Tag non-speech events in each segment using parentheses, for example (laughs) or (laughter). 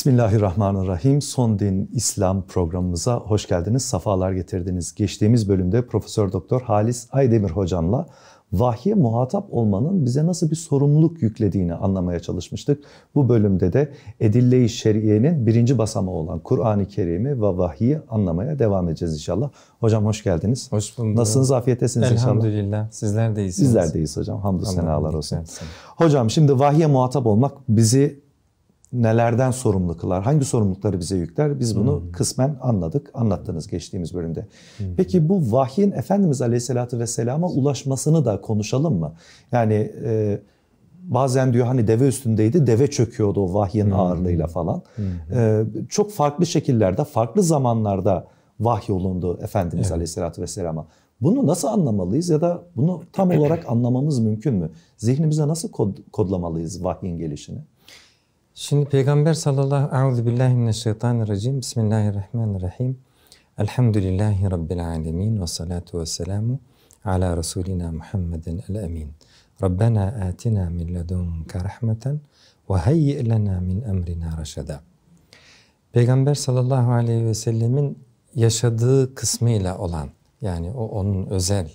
Bismillahirrahmanirrahim. Son Din İslam programımıza hoş geldiniz. Safalar getirdiniz. Geçtiğimiz bölümde Profesör Doktor Halis Aydemir hocamla vahye muhatap olmanın bize nasıl bir sorumluluk yüklediğini anlamaya çalışmıştık. Bu bölümde de Edille-i Şeriye'nin birinci basamağı olan Kur'an-ı Kerim'i ve vahyi anlamaya devam edeceğiz inşallah. Hocam hoş geldiniz. Hoş bulduk. Nasılsınız? Afiyettesiniz inşallah. Elhamdülillah. Sizler de iyisiniz. Sizler de iyisiniz hocam. Hamdü senalar olsun. Hocam şimdi vahye muhatap olmak bizi nelerden sorumlu kılar, hangi sorumlulukları bize yükler biz bunu hmm. kısmen anladık, anlattınız geçtiğimiz bölümde. Hmm. Peki bu vahyin Efendimiz Aleyhisselatü Vesselam'a ulaşmasını da konuşalım mı? Yani e, bazen diyor hani deve üstündeydi, deve çöküyordu o vahyin hmm. ağırlığıyla falan. Hmm. E, çok farklı şekillerde, farklı zamanlarda vahyolundu Efendimiz evet. Aleyhisselatü Vesselam'a. Bunu nasıl anlamalıyız ya da bunu tam olarak anlamamız mümkün mü? Zihnimize nasıl kod, kodlamalıyız vahyin gelişini? Şimdi Peygamber sallallahu aleyhi ve sellem, mineşşeytanirracim. Bismillahirrahmanirrahim. Elhamdülillahi Rabbil alemin ve salatu ve selamu ala Resulina Muhammedin el emin. Rabbena atina min ledunke rahmeten ve hayyi lena min emrina reşeda. Peygamber sallallahu aleyhi ve sellemin yaşadığı kısmıyla olan yani o onun özel.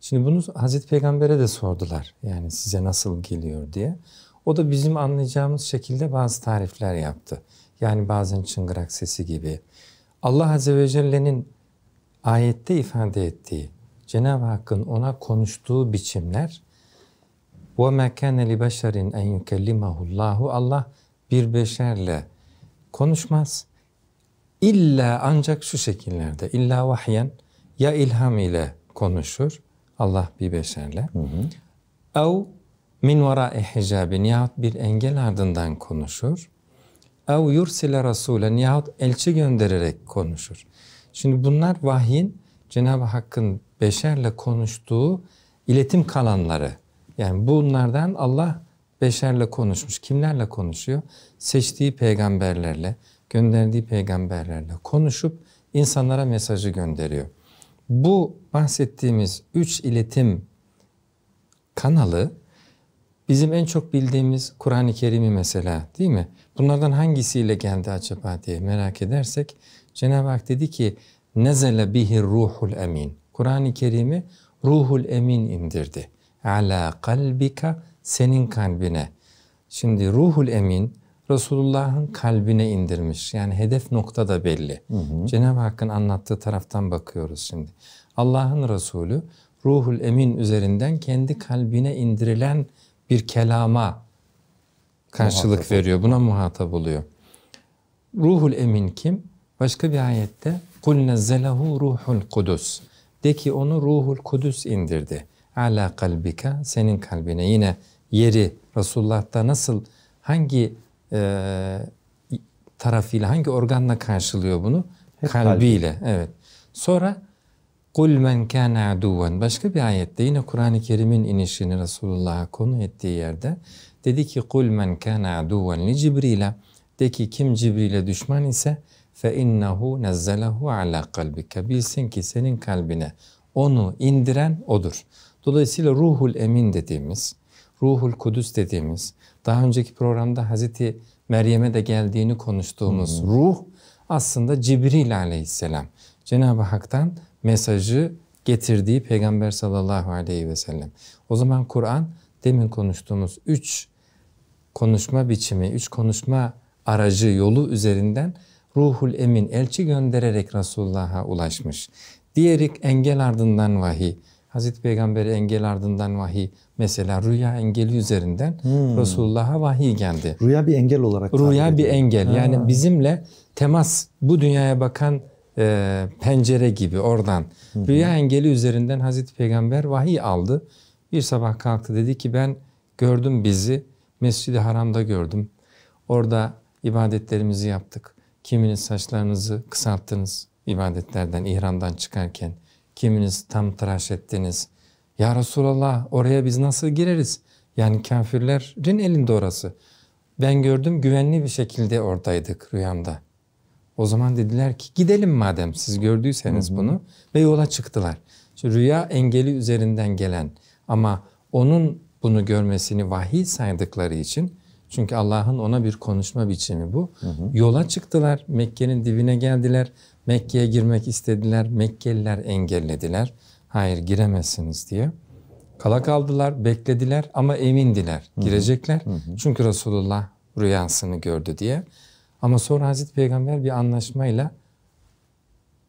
Şimdi bunu Hazreti Peygamber'e de sordular yani size nasıl geliyor diye. O da bizim anlayacağımız şekilde bazı tarifler yaptı. Yani bazen çıngırak sesi gibi. Allah Azze ve Celle'nin ayette ifade ettiği, Cenab-ı Hakk'ın ona konuştuğu biçimler وَمَا كَانَ لِبَشَرٍ اَنْ يُكَلِّمَهُ اللّٰهُ Allah bir beşerle konuşmaz. İlla ancak şu şekillerde, illa vahyen ya ilham ile konuşur Allah bir beşerle. Hı hı. Ev min vara hicabin yahut bir engel ardından konuşur. Ev yursile rasulen yahut elçi göndererek konuşur. Şimdi bunlar vahyin Cenab-ı Hakk'ın beşerle konuştuğu iletim kalanları. Yani bunlardan Allah beşerle konuşmuş. Kimlerle konuşuyor? Seçtiği peygamberlerle, gönderdiği peygamberlerle konuşup insanlara mesajı gönderiyor. Bu bahsettiğimiz üç iletim kanalı Bizim en çok bildiğimiz Kur'an-ı Kerim'i mesela değil mi? Bunlardan hangisiyle geldi acaba diye merak edersek Cenab-ı Hak dedi ki nezele bihi ruhul emin. Kur'an-ı Kerim'i ruhul emin indirdi. Ala kalbika senin kalbine. Şimdi ruhul emin Resulullah'ın kalbine indirmiş. Yani hedef nokta da belli. Cenab-ı Hakk'ın anlattığı taraftan bakıyoruz şimdi. Allah'ın Resulü ruhul emin üzerinden kendi kalbine indirilen bir kelama karşılık muhatap. veriyor. Buna muhatap oluyor. Ruhul Emin kim? Başka bir ayette kul nezzelehu ruhul kudüs. De ki onu ruhul kudüs indirdi. Ala kalbika senin kalbine. Yine yeri Resulullah'ta nasıl hangi e, tarafıyla hangi organla karşılıyor bunu? Hep kalbiyle. Kalbi. Evet. Sonra Kul men kana aduven. Başka bir ayette yine Kur'an-ı Kerim'in inişini Resulullah'a konu ettiği yerde dedi ki kul men kana aduven li Cibril'e de ki kim Cibril'e düşman ise fe innehu nezzelehu ala kalbike. Bilsin ki senin kalbine onu indiren odur. Dolayısıyla ruhul emin dediğimiz, ruhul kudüs dediğimiz, daha önceki programda Hazreti Meryem'e de geldiğini konuştuğumuz hmm. ruh aslında Cibril aleyhisselam. Cenab-ı Hak'tan mesajı getirdiği Peygamber sallallahu aleyhi ve sellem. O zaman Kur'an demin konuştuğumuz üç konuşma biçimi, üç konuşma aracı yolu üzerinden ruhul emin elçi göndererek Resulullah'a ulaşmış. Diğeri engel ardından vahiy. Hazreti Peygamber'e engel ardından vahiy. Mesela rüya engeli üzerinden hmm. Resulullah'a vahiy geldi. Rüya bir engel olarak. Rüya bir engel. Ha. Yani bizimle temas, bu dünyaya bakan e, pencere gibi oradan. Hı-hı. Rüya engeli üzerinden Hazreti Peygamber vahiy aldı. Bir sabah kalktı dedi ki ben gördüm bizi Mescid-i Haram'da gördüm. Orada ibadetlerimizi yaptık. Kiminiz saçlarınızı kısalttınız ibadetlerden, ihramdan çıkarken. Kiminiz tam tıraş ettiniz. Ya Resulallah oraya biz nasıl gireriz? Yani kafirlerin elinde orası. Ben gördüm güvenli bir şekilde oradaydık rüyamda. O zaman dediler ki gidelim madem siz gördüyseniz hı hı. bunu ve yola çıktılar. Şimdi rüya engeli üzerinden gelen ama onun bunu görmesini vahiy saydıkları için çünkü Allah'ın ona bir konuşma biçimi bu. Hı hı. Yola çıktılar, Mekke'nin dibine geldiler. Mekke'ye girmek istediler. Mekkeliler engellediler. Hayır giremezsiniz diye. Kala kaldılar, beklediler ama emindiler. Girecekler. Hı hı. Çünkü Resulullah rüyasını gördü diye. Ama sonra Hazreti Peygamber bir anlaşmayla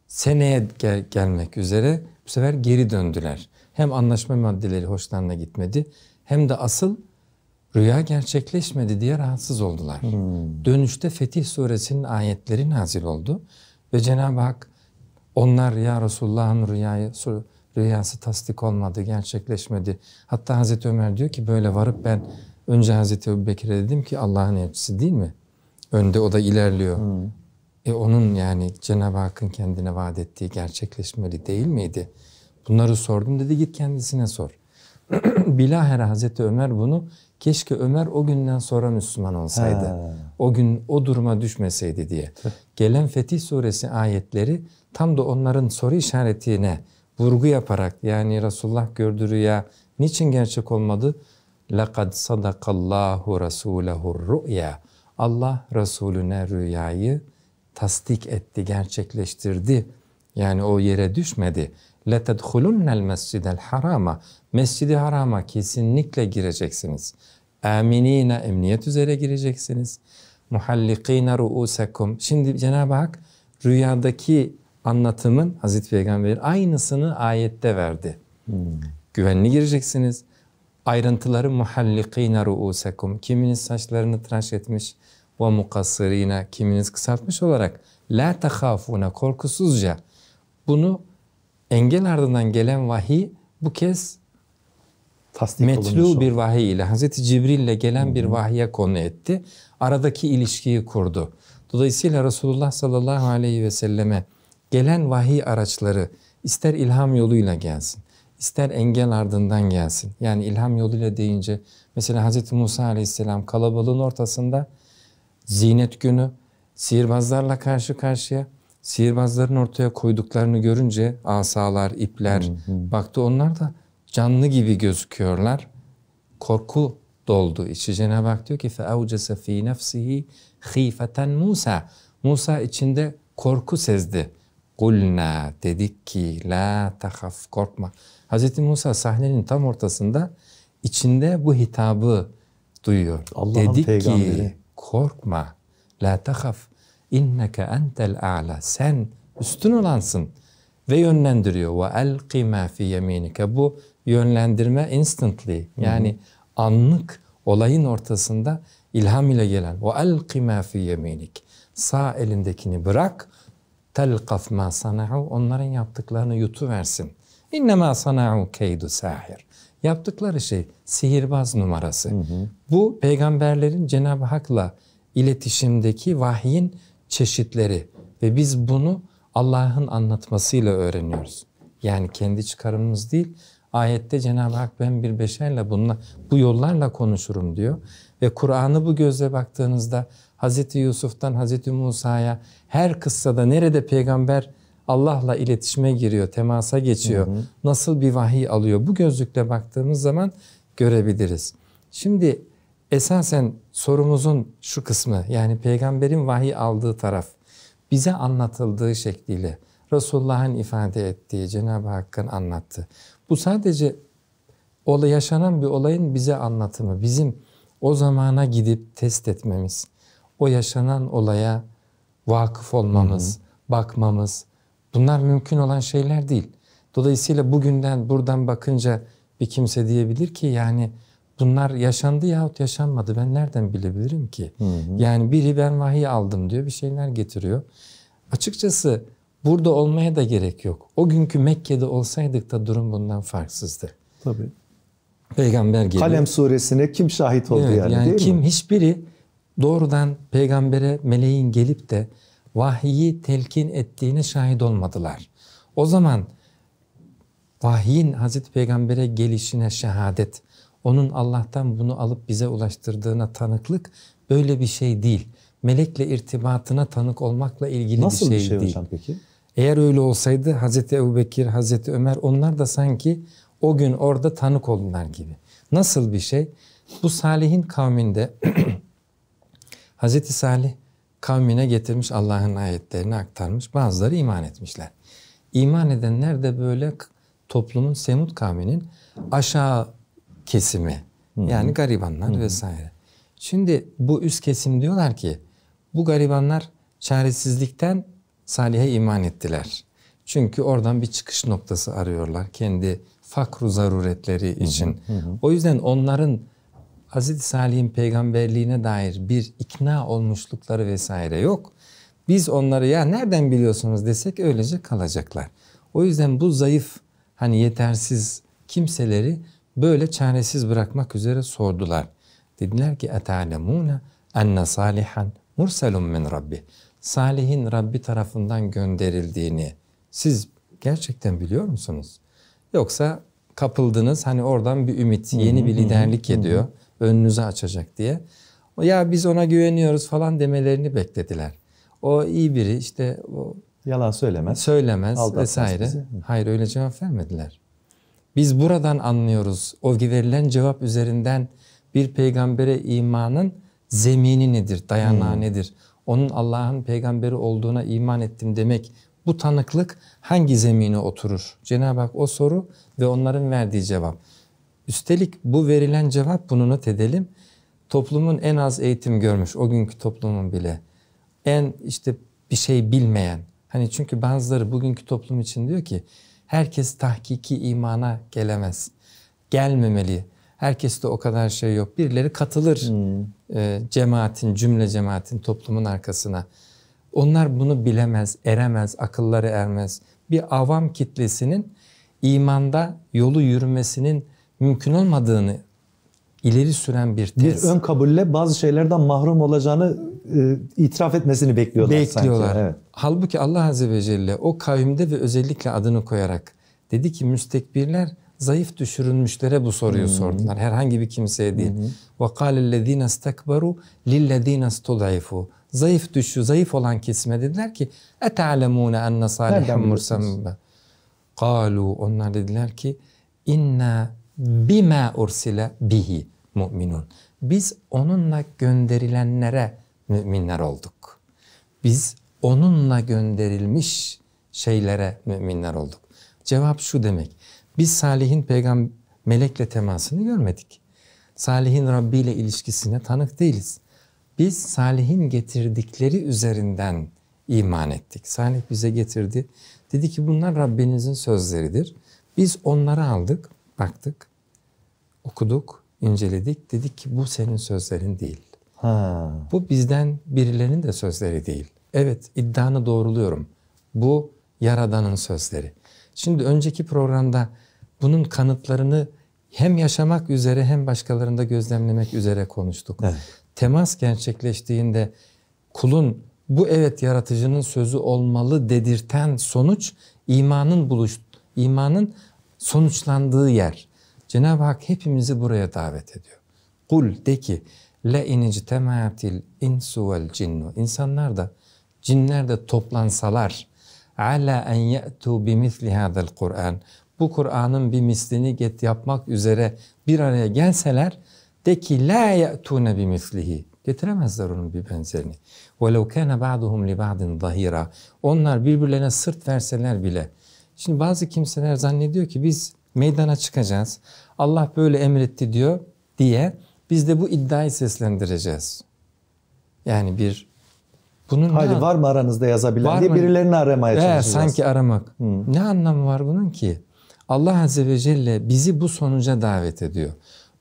seneye gel gelmek üzere bu sefer geri döndüler. Hem anlaşma maddeleri hoşlarına gitmedi hem de asıl rüya gerçekleşmedi diye rahatsız oldular. Hmm. Dönüşte Fetih suresinin ayetleri nazil oldu ve Cenab-ı Hak onlar ya Resulullah'ın rüyayı rüyası tasdik olmadı, gerçekleşmedi. Hatta Hazreti Ömer diyor ki böyle varıp ben önce Hazreti Ebubekir'e dedim ki Allah'ın elçisi değil mi? Önde o da ilerliyor. Hmm. E onun yani Cenab-ı Hakk'ın kendine vaat ettiği gerçekleşmeli değil miydi? Bunları sordum dedi git kendisine sor. (clears throat) Bilahare Hazreti Ömer bunu keşke Ömer o günden sonra Müslüman olsaydı. He. O gün o duruma düşmeseydi diye. Gelen Fetih Suresi ayetleri tam da onların soru işaretine vurgu yaparak yani Resulullah gördü rüya niçin gerçek olmadı? لَقَدْ صَدَقَ اللّٰهُ رَسُولَهُ الرُّؤْيَا Allah Resulüne rüyayı tasdik etti, gerçekleştirdi. Yani o yere düşmedi. لَتَدْخُلُنَّ الْمَسْجِدَ الْحَرَامَ Mescidi harama kesinlikle gireceksiniz. Aminine emniyet üzere gireceksiniz. Muhallikine ruusekum. Şimdi Cenab-ı Hak rüyadaki anlatımın Hazreti Peygamber'in aynısını ayette verdi. Hmm. Güvenli gireceksiniz. Ayrıntıları muhallikine ruusekum. Kiminiz saçlarını tıraş etmiş, ve mukassirine kiminiz kısaltmış olarak la tahafuna korkusuzca bunu engel ardından gelen vahiy bu kez Tasdik metlu bir vahiy ile Hazreti Cibril ile gelen bir vahiye konu etti. Aradaki ilişkiyi kurdu. Dolayısıyla Resulullah sallallahu aleyhi ve selleme gelen vahiy araçları ister ilham yoluyla gelsin, ister engel ardından gelsin. Yani ilham yoluyla deyince mesela Hazreti Musa aleyhisselam kalabalığın ortasında Zinet günü sihirbazlarla karşı karşıya. Sihirbazların ortaya koyduklarını görünce asalar, ipler hı hı. baktı onlar da canlı gibi gözüküyorlar. Korku doldu içi. Cenab-ı Hak diyor ki فَاَوْجَسَ ف۪ي نَفْسِهِ خِيفَةً Musa. Musa içinde korku sezdi. Kulna dedik ki la tahaf korkma. Hz. Musa sahnenin tam ortasında içinde bu hitabı duyuyor. Allah'ın dedik peygamberi. ki korkma. La tahaf inneke entel a'la. Sen üstün olansın. Ve yönlendiriyor. Ve elqi ma fi yeminike. Bu yönlendirme instantly. Yani Hı-hı. anlık olayın ortasında ilham ile gelen. Ve elqi ma fi yeminik. Sağ elindekini bırak. Telkaf ma sana'u. Onların yaptıklarını yutuversin. İnnemâ sana'u keydu sahir. Yaptıkları şey sihirbaz numarası. Hı hı. Bu peygamberlerin Cenab-ı Hak'la iletişimdeki vahyin çeşitleri ve biz bunu Allah'ın anlatmasıyla öğreniyoruz. Yani kendi çıkarımız değil. Ayette Cenab-ı Hak ben bir beşerle bununla, bu yollarla konuşurum diyor. Ve Kur'an'ı bu gözle baktığınızda Hazreti Yusuf'tan Hazreti Musa'ya her kıssada nerede peygamber Allah'la iletişime giriyor, temasa geçiyor. Hı hı. Nasıl bir vahiy alıyor? Bu gözlükle baktığımız zaman görebiliriz. Şimdi esasen sorumuzun şu kısmı yani peygamberin vahiy aldığı taraf bize anlatıldığı şekliyle Resulullah'ın ifade ettiği, Cenab-ı Hakk'ın anlattığı. Bu sadece olay, yaşanan bir olayın bize anlatımı, bizim o zamana gidip test etmemiz, o yaşanan olaya vakıf olmamız, hı hı. bakmamız, Bunlar mümkün olan şeyler değil. Dolayısıyla bugünden buradan bakınca bir kimse diyebilir ki yani bunlar yaşandı yahut yaşanmadı ben nereden bilebilirim ki? Hı hı. Yani biri ben vahiy aldım diyor bir şeyler getiriyor. Açıkçası burada olmaya da gerek yok. O günkü Mekke'de olsaydık da durum bundan farksızdı. Tabii. Peygamber geliyor. Kalem suresine kim şahit oldu evet, yani, yani değil kim, mi? Hiçbiri doğrudan peygambere meleğin gelip de vahyi telkin ettiğine şahit olmadılar. O zaman vahyin Hazreti Peygamber'e gelişine şehadet, onun Allah'tan bunu alıp bize ulaştırdığına tanıklık böyle bir şey değil. Melekle irtibatına tanık olmakla ilgili Nasıl bir şey, şey değil. Nasıl bir şey peki? Eğer öyle olsaydı Hazreti Ebubekir, Hazreti Ömer onlar da sanki o gün orada tanık oldular gibi. Nasıl bir şey? Bu Salih'in kavminde (clears throat) Hazreti Salih kavmine getirmiş Allah'ın ayetlerini aktarmış. Bazıları iman etmişler. İman edenler de böyle toplumun Semud kavminin aşağı kesimi. Hı-hı. Yani garibanlar Hı-hı. vesaire. Şimdi bu üst kesim diyorlar ki bu garibanlar çaresizlikten Salih'e iman ettiler. Çünkü oradan bir çıkış noktası arıyorlar kendi fakru zaruretleri için. Hı hı hı. O yüzden onların Hz. Salih'in peygamberliğine dair bir ikna olmuşlukları vesaire yok. Biz onları ya nereden biliyorsunuz desek öylece kalacaklar. O yüzden bu zayıf hani yetersiz kimseleri böyle çaresiz bırakmak üzere sordular. Dediler ki اَتَعْلَمُونَ اَنَّ صَالِحًا mursalun min Rabbi. Salih'in Rabbi tarafından gönderildiğini siz gerçekten biliyor musunuz? Yoksa kapıldınız hani oradan bir ümit, yeni bir liderlik ediyor önünüzü açacak diye. Ya biz ona güveniyoruz falan demelerini beklediler. O iyi biri işte o yalan söylemez. Söylemez Aldatmaz vesaire. Bizi. Hayır öyle cevap vermediler. Biz buradan anlıyoruz. O verilen cevap üzerinden bir peygambere imanın zemini nedir, dayanağı hmm. nedir? Onun Allah'ın peygamberi olduğuna iman ettim demek bu tanıklık hangi zemine oturur? Cenab-ı Hak o soru ve onların verdiği cevap. Üstelik bu verilen cevap bunu not edelim. Toplumun en az eğitim görmüş o günkü toplumun bile en işte bir şey bilmeyen. Hani çünkü bazıları bugünkü toplum için diyor ki herkes tahkiki imana gelemez. Gelmemeli. herkes de o kadar şey yok. Birileri katılır hmm. e, cemaatin, cümle cemaatin toplumun arkasına. Onlar bunu bilemez, eremez, akılları ermez. Bir avam kitlesinin imanda yolu yürümesinin mümkün olmadığını ileri süren bir tez. Bir ön kabulle bazı şeylerden mahrum olacağını e, itiraf etmesini bekliyorlar, bekliyorlar. sanki. Evet. Halbuki Allah Azze ve Celle o kavimde ve özellikle adını koyarak dedi ki müstekbirler zayıf düşürülmüşlere bu soruyu hmm. sordular. Herhangi bir kimseye değil. Hmm. Ve kâlellezîne istekberu lillezîne studayfu. Zayıf düşü, zayıf olan kesime dediler ki ete'alemûne enne sâlihem mursambe. Kâlu onlar dediler ki inna bime ursile bihi müminun. Biz onunla gönderilenlere müminler olduk. Biz onunla gönderilmiş şeylere müminler olduk. Cevap şu demek. Biz Salih'in peygamber melekle temasını görmedik. Salih'in Rabbi ile ilişkisine tanık değiliz. Biz Salih'in getirdikleri üzerinden iman ettik. Salih bize getirdi. Dedi ki bunlar Rabbinizin sözleridir. Biz onları aldık. Baktık, okuduk, inceledik. Dedik ki bu senin sözlerin değil. Ha. Bu bizden birilerinin de sözleri değil. Evet iddianı doğruluyorum. Bu Yaradan'ın sözleri. Şimdi önceki programda bunun kanıtlarını hem yaşamak üzere hem başkalarında gözlemlemek üzere konuştuk. Evet. Temas gerçekleştiğinde kulun bu evet yaratıcının sözü olmalı dedirten sonuç imanın buluş imanın sonuçlandığı yer. Cenab-ı Hak hepimizi buraya davet ediyor. Kul de ki le inici tematil insu vel cinnu. İnsanlar da cinler de toplansalar ala en ye'tu bi misli hadal Kur'an. Bu Kur'an'ın bir mislini get yapmak üzere bir araya gelseler de ki la ye'tune bi mislihi. Getiremezler onun bir benzerini. وَلَوْ كَانَ بَعْضُهُمْ لِبَعْضٍ ظَهِيرًا Onlar birbirlerine sırt verseler bile Şimdi bazı kimseler zannediyor ki biz meydana çıkacağız. Allah böyle emretti diyor diye biz de bu iddiayı seslendireceğiz. Yani bir bunun Hadi ne var mı aranızda yazabilen var diye mı? birilerini aramaya çalışacağız. sanki aramak. Hmm. Ne anlamı var bunun ki? Allah Azze ve Celle bizi bu sonuca davet ediyor.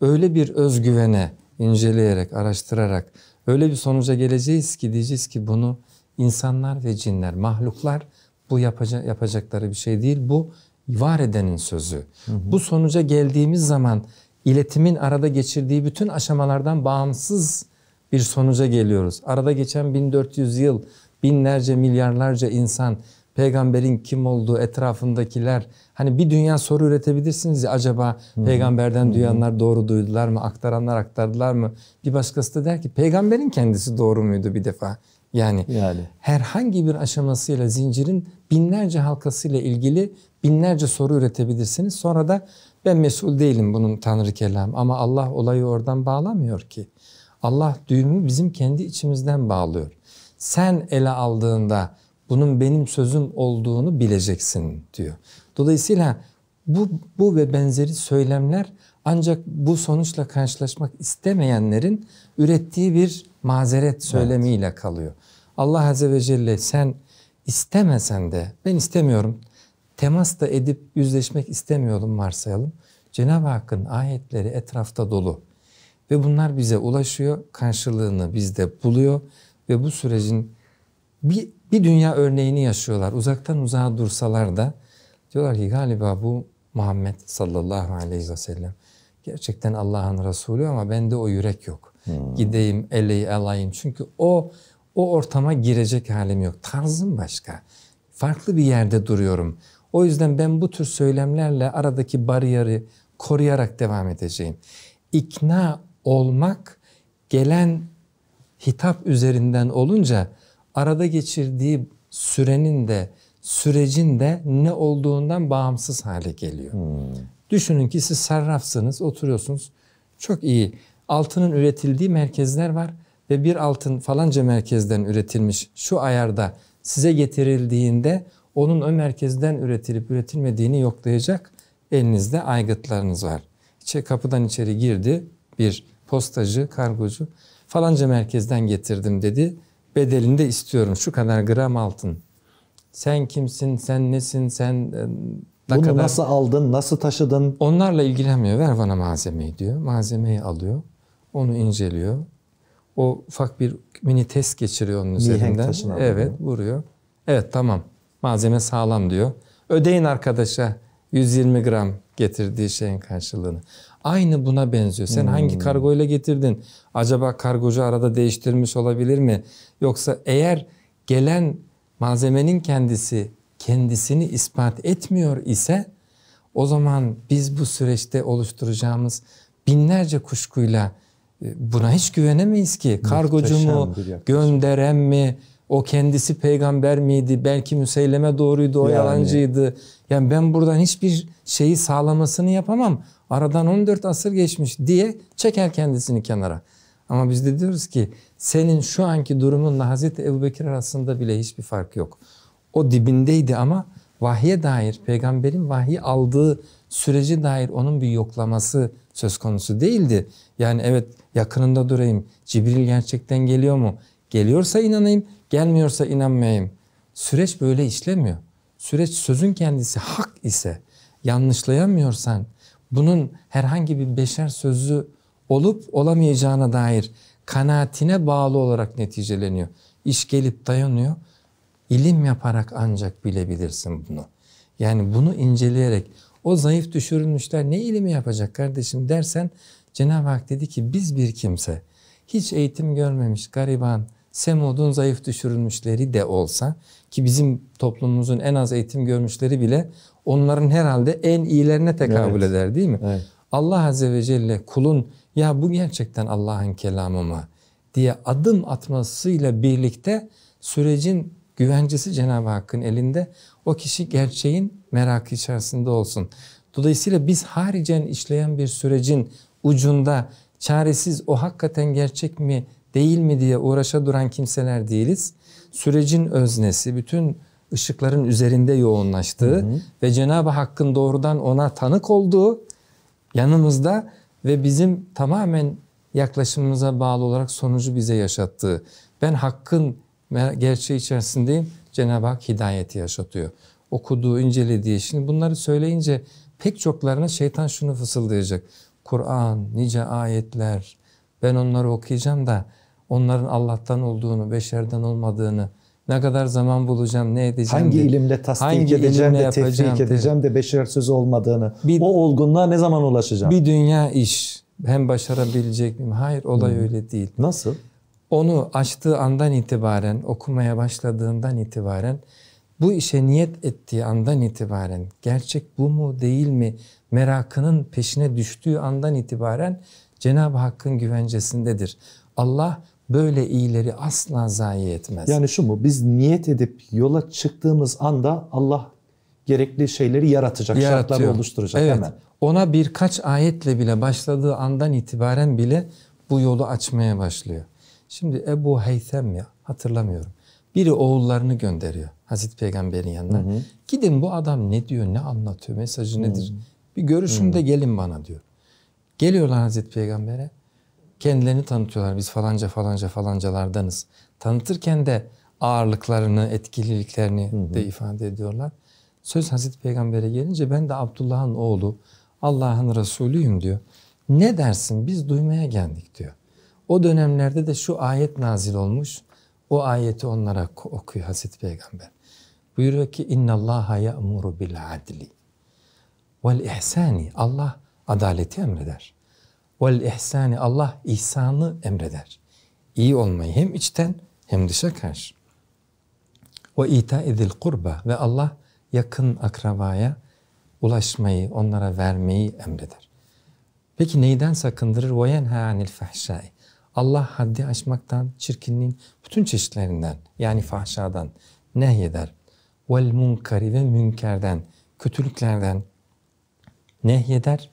Öyle bir özgüvene inceleyerek, araştırarak öyle bir sonuca geleceğiz ki diyeceğiz ki bunu insanlar ve cinler, mahluklar bu yapaca yapacakları bir şey değil. Bu var edenin sözü. Hı hı. Bu sonuca geldiğimiz zaman iletimin arada geçirdiği bütün aşamalardan bağımsız bir sonuca geliyoruz. Arada geçen 1400 yıl, binlerce, milyarlarca insan, peygamberin kim olduğu, etrafındakiler. Hani bir dünya soru üretebilirsiniz ya acaba hmm. peygamberden duyanlar doğru duydular mı, aktaranlar aktardılar mı? Bir başkası da der ki peygamberin kendisi doğru muydu bir defa? Yani, yani herhangi bir aşamasıyla zincirin binlerce halkasıyla ilgili binlerce soru üretebilirsiniz. Sonra da ben mesul değilim bunun tanrı kelam ama Allah olayı oradan bağlamıyor ki. Allah düğümü bizim kendi içimizden bağlıyor. Sen ele aldığında bunun benim sözüm olduğunu bileceksin diyor. Dolayısıyla bu, bu ve benzeri söylemler ancak bu sonuçla karşılaşmak istemeyenlerin ürettiği bir mazeret söylemiyle evet. kalıyor. Allah Azze ve Celle sen istemesen de ben istemiyorum temas da edip yüzleşmek istemiyordum varsayalım. Cenab-ı Hakk'ın ayetleri etrafta dolu ve bunlar bize ulaşıyor, karşılığını bizde buluyor ve bu sürecin bir, bir dünya örneğini yaşıyorlar. Uzaktan uzağa dursalar da diyorlar ki galiba bu Muhammed sallallahu aleyhi ve sellem gerçekten Allah'ın Resulü ama bende o yürek yok. Hmm. Gideyim, eleyi alayım çünkü o o ortama girecek halim yok. Tarzım başka. Farklı bir yerde duruyorum. O yüzden ben bu tür söylemlerle aradaki bariyeri koruyarak devam edeceğim. İkna olmak gelen hitap üzerinden olunca arada geçirdiği sürenin de sürecin de ne olduğundan bağımsız hale geliyor. Hmm. Düşünün ki siz sarrafsınız, oturuyorsunuz. Çok iyi altının üretildiği merkezler var ve bir altın falanca merkezden üretilmiş şu ayarda size getirildiğinde onun o merkezden üretilip üretilmediğini yoklayacak elinizde aygıtlarınız var. İçe, kapıdan içeri girdi bir postacı, kargocu falanca merkezden getirdim dedi. Bedelini de istiyorum şu kadar gram altın. Sen kimsin, sen nesin, sen e, ne Bunu kadar... nasıl aldın, nasıl taşıdın? Onlarla ilgilenmiyor. Ver bana malzemeyi diyor. Malzemeyi alıyor. Onu inceliyor. O ufak bir mini test geçiriyor onun üzerinden. Evet yani. vuruyor. Evet tamam malzeme sağlam diyor. Ödeyin arkadaşa 120 gram getirdiği şeyin karşılığını. Aynı buna benziyor. Sen hmm. hangi kargoyla getirdin? Acaba kargocu arada değiştirmiş olabilir mi? Yoksa eğer gelen malzemenin kendisi kendisini ispat etmiyor ise o zaman biz bu süreçte oluşturacağımız binlerce kuşkuyla e, buna hiç güvenemeyiz ki. Kargocu mu, gönderen mi, o kendisi peygamber miydi? Belki Müseyleme doğruydu, o yani. yalancıydı. Yani ben buradan hiçbir şeyi sağlamasını yapamam. Aradan 14 asır geçmiş diye çeker kendisini kenara. Ama biz de diyoruz ki senin şu anki durumunla Hazreti Ebubekir arasında bile hiçbir fark yok. O dibindeydi ama vahye dair, peygamberin vahyi aldığı süreci dair onun bir yoklaması söz konusu değildi. Yani evet yakınında durayım. Cibril gerçekten geliyor mu? Geliyorsa inanayım, gelmiyorsa inanmayayım. Süreç böyle işlemiyor. Süreç sözün kendisi hak ise, yanlışlayamıyorsan bunun herhangi bir beşer sözü olup olamayacağına dair kanaatine bağlı olarak neticeleniyor. İş gelip dayanıyor. İlim yaparak ancak bilebilirsin bunu. Yani bunu inceleyerek o zayıf düşürülmüşler ne ilimi yapacak kardeşim dersen Cenab-ı Hak dedi ki biz bir kimse hiç eğitim görmemiş gariban Semud'un zayıf düşürülmüşleri de olsa ki bizim toplumumuzun en az eğitim görmüşleri bile onların herhalde en iyilerine tekabül evet. eder değil mi? Evet. Allah Azze ve Celle kulun ya bu gerçekten Allah'ın kelamı mı diye adım atmasıyla birlikte sürecin güvencesi Cenab-ı Hakk'ın elinde. O kişi gerçeğin merakı içerisinde olsun. Dolayısıyla biz haricen işleyen bir sürecin ucunda çaresiz o hakikaten gerçek mi değil mi diye uğraşa duran kimseler değiliz. Sürecin öznesi, bütün ışıkların üzerinde yoğunlaştığı hı hı. ve Cenab-ı Hakk'ın doğrudan ona tanık olduğu yanımızda ve bizim tamamen yaklaşımımıza bağlı olarak sonucu bize yaşattığı. Ben Hakk'ın gerçeği içerisindeyim. Cenab-ı Hak hidayeti yaşatıyor. Okuduğu, incelediği. Şimdi bunları söyleyince pek çoklarına şeytan şunu fısıldayacak. Kur'an, nice ayetler. Ben onları okuyacağım da onların Allah'tan olduğunu, beşerden olmadığını ne kadar zaman bulacağım, ne edeceğim Hangi de, ilimle tasdik hangi edeceğim ilimle de tefrik edeceğim de beşer sözü olmadığını, bir, o olgunluğa ne zaman ulaşacağım? Bir dünya iş. Hem başarabilecek miyim? Hayır olay hmm. öyle değil. Nasıl? Onu açtığı andan itibaren, okumaya başladığından itibaren bu işe niyet ettiği andan itibaren gerçek bu mu değil mi merakının peşine düştüğü andan itibaren Cenab-ı Hakk'ın güvencesindedir. Allah böyle iyileri asla zayi etmez. Yani şu mu biz niyet edip yola çıktığımız anda Allah gerekli şeyleri yaratacak, Yaratıyor. şartları oluşturacak evet. hemen. Ona birkaç ayetle bile başladığı andan itibaren bile bu yolu açmaya başlıyor. Şimdi Ebu ya hatırlamıyorum. Biri oğullarını gönderiyor Hazreti Peygamber'in yanına. Hı hı. Gidin bu adam ne diyor, ne anlatıyor, mesajı hı. nedir? Bir görüşün de gelin bana diyor. Geliyorlar Hazreti Peygamber'e. Kendilerini tanıtıyorlar. Biz falanca falanca falancalardanız. Tanıtırken de ağırlıklarını, etkililiklerini hı hı. de ifade ediyorlar. Söz Hazreti Peygamber'e gelince ben de Abdullah'ın oğlu, Allah'ın Resulüyüm diyor. Ne dersin biz duymaya geldik diyor. O dönemlerde de şu ayet nazil olmuş. O ayeti onlara okuyor Hazreti Peygamber. Buyuruyor ki inna Allah ya'muru bil adli vel ihsani. Allah adaleti emreder. Vel ihsani Allah ihsanı emreder. İyi olmayı hem içten hem dışa karşı. Ve ita edil kurba ve Allah yakın akrabaya ulaşmayı, onlara vermeyi emreder. Peki neyden sakındırır? Ve yenha anil fahşai. Allah haddi aşmaktan, çirkinliğin bütün çeşitlerinden yani fahşadan nehyeder. Vel munkari ve münkerden, kötülüklerden nehyeder.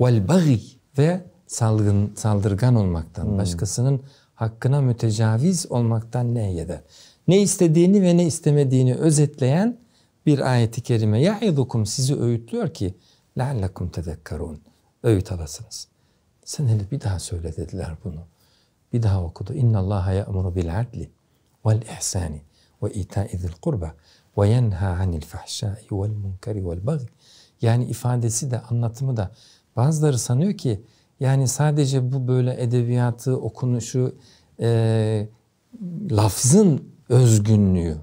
Vel bagi ve salgın, saldırgan olmaktan, hmm. başkasının hakkına mütecaviz olmaktan nehyeder. Ne istediğini ve ne istemediğini özetleyen bir ayeti kerime. Ya'idukum sizi öğütlüyor ki لَعَلَّكُمْ تَذَكَّرُونَ Öğüt alasınız. Sen hele bir daha söyle dediler bunu. Bir daha okudu. İnna Allaha ya'muru bil adli vel ihsani ve ita'i zil kurba ve yenha anil fahşai vel munkari vel bagi. Yani ifadesi de anlatımı da bazıları sanıyor ki yani sadece bu böyle edebiyatı, okunuşu, e, lafzın özgünlüğü.